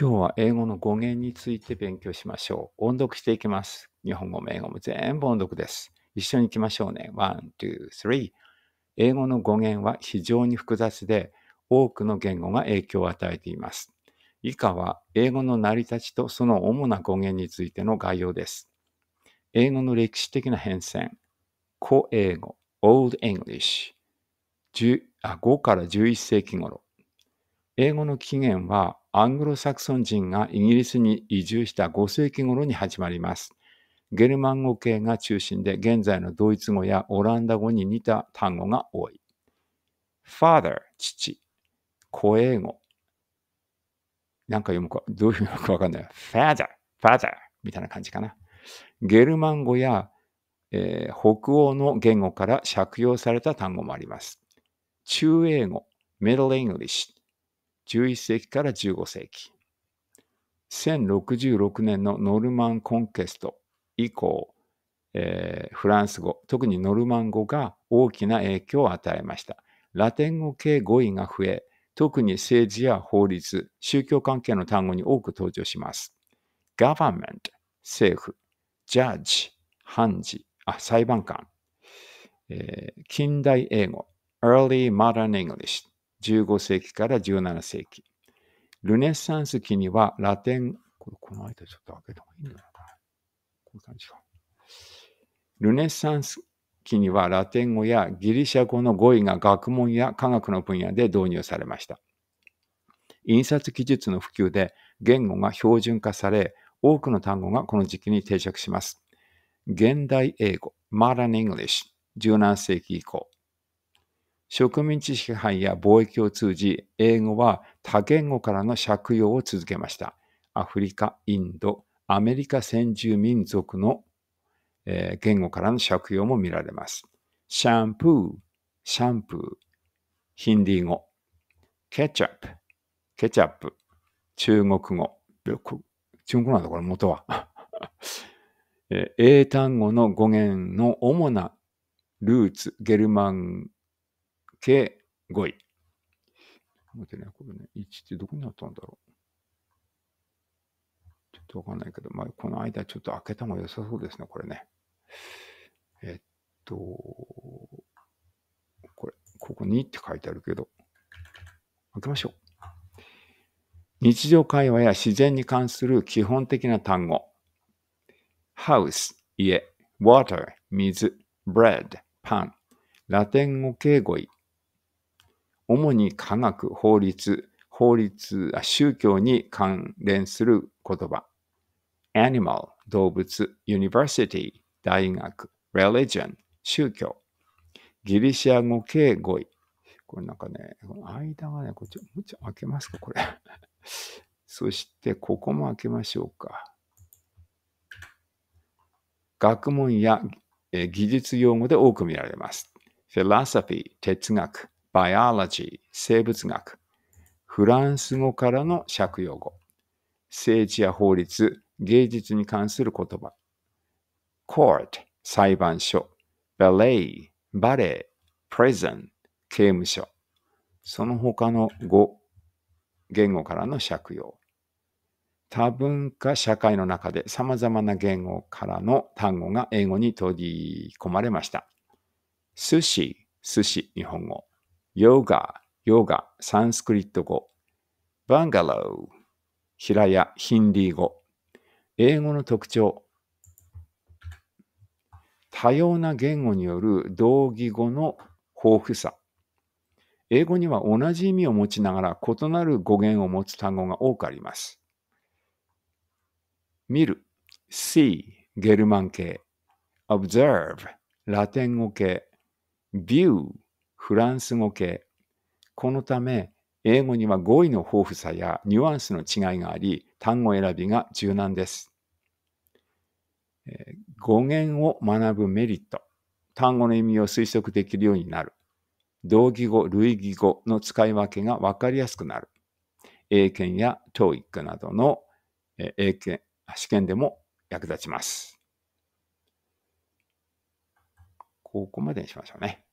今日は英語の語源について勉強しましょう。音読していきます。日本語も英語も全部音読です。一緒に行きましょうね。1、2、3。英語の語源は非常に複雑で、多くの言語が影響を与えています。以下は英語の成り立ちとその主な語源についての概要です。英語の歴史的な変遷。古英語、Old English。5から11世紀頃。英語の起源はアングロサクソン人がイギリスに移住した5世紀頃に始まります。ゲルマン語系が中心で現在のドイツ語やオランダ語に似た単語が多い。father 父、子英語。なんか読むか、どういうのかわかんない。father, father みたいな感じかな。ゲルマン語や、えー、北欧の言語から借用された単語もあります。中英語、middle English 11世紀から15世紀。1066年のノルマンコンケスト以降、えー、フランス語、特にノルマン語が大きな影響を与えました。ラテン語系語彙が増え、特に政治や法律、宗教関係の単語に多く登場します。government、政府、judge、判事、あ、裁判官、えー、近代英語、early modern English、15世紀から17世紀。ルネサンス期にはラテン、これこの間ちょっと開けた方がいいんだな。こういう感じか。ルネサンス期にはラテン語やギリシャ語の語彙が学問や科学の分野で導入されました。印刷技術の普及で言語が標準化され、多くの単語がこの時期に定着します。現代英語、Modern English、17世紀以降、植民地支配や貿易を通じ、英語は多言語からの借用を続けました。アフリカ、インド、アメリカ先住民族の、えー、言語からの借用も見られます。シャンプー、シャンプー、ヒンディー語、ケチャップ、ケチャップ、中国語、中国語なんだ、これ元は。英単語の語源の主なルーツ、ゲルマン計5位。待ってね、これね、1ってどこにあったんだろう。ちょっとわかんないけど、まあ、この間ちょっと開けた方が良さそうですね、これね。えっと、これ、ここにって書いてあるけど、開けましょう。日常会話や自然に関する基本的な単語。house、家、water、水、bread、パン。ラテン語系語彙。主に科学、法律、法律、宗教に関連する言葉。animal、動物、university、大学、religion、宗教。ギリシア語系語彙。これなんかね、間がね、こっち、もうちょ開けますか、これ。そして、ここも開けましょうか。学問や技術用語で多く見られます。philosophy、哲学。biology 生物学フランス語からの借用語政治や法律芸術に関する言葉 court 裁判所 ballet バレエ prison 刑務所その他の5言語からの借用多文化社会の中で様々な言語からの単語が英語に取り込まれました。寿司、寿司、日本語。ヨガ、ヨガ、サンスクリット語。バンガロー、平屋、ヒンディー語。英語の特徴。多様な言語による同義語の豊富さ。英語には同じ意味を持ちながら異なる語源を持つ単語が多くあります。見る、see、ゲルマン系。observe、ラテン語系。view、フランス語系。このため、英語には語彙の豊富さやニュアンスの違いがあり、単語選びが柔軟です。語源を学ぶメリット。単語の意味を推測できるようになる。同義語、類義語の使い分けが分かりやすくなる。英検や TOEIC などの英検試験でも役立ちます。ここまでにしましょうね。